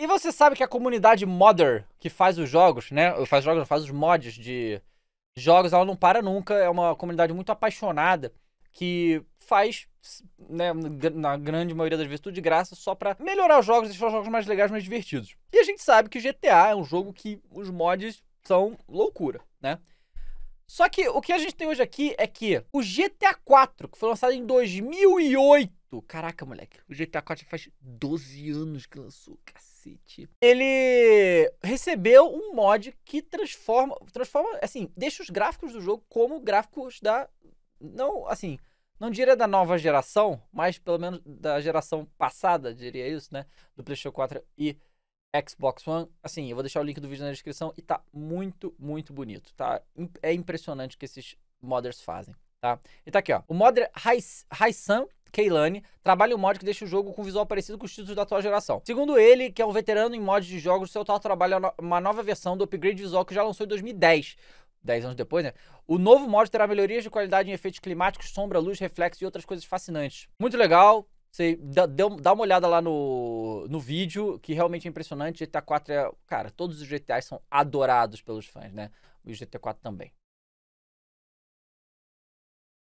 E você sabe que a comunidade modder que faz os jogos, né? Faz jogos, faz os mods de jogos, ela não para nunca. É uma comunidade muito apaixonada que faz, né, na grande maioria das vezes, tudo de graça só para melhorar os jogos, deixar os jogos mais legais, mais divertidos. E a gente sabe que o GTA é um jogo que os mods são loucura, né? Só que o que a gente tem hoje aqui é que o GTA 4, que foi lançado em 2008, caraca, moleque, o GTA 4 faz 12 anos que lançou, cacete. Ele recebeu um mod que transforma, transforma, assim, deixa os gráficos do jogo como gráficos da, não, assim, não diria da nova geração, mas pelo menos da geração passada, diria isso, né, do PlayStation 4 e Xbox One. Assim, eu vou deixar o link do vídeo na descrição e tá muito, muito bonito, tá? É impressionante o que esses modders fazem, tá? E tá aqui, ó. O modder Raisan Keylane, trabalha um mod que deixa o jogo com visual parecido com os títulos da atual geração. Segundo ele, que é um veterano em mods de jogos, seu tal trabalha é uma nova versão do upgrade visual que já lançou em 2010. 10 anos depois, né? O novo mod terá melhorias de qualidade em efeitos climáticos, sombra, luz, reflexo e outras coisas fascinantes. Muito legal. Você dá, dá uma olhada lá no, no vídeo, que realmente é impressionante. GTA 4 é. Cara, todos os GTAs são adorados pelos fãs, né? E o GTA 4 também.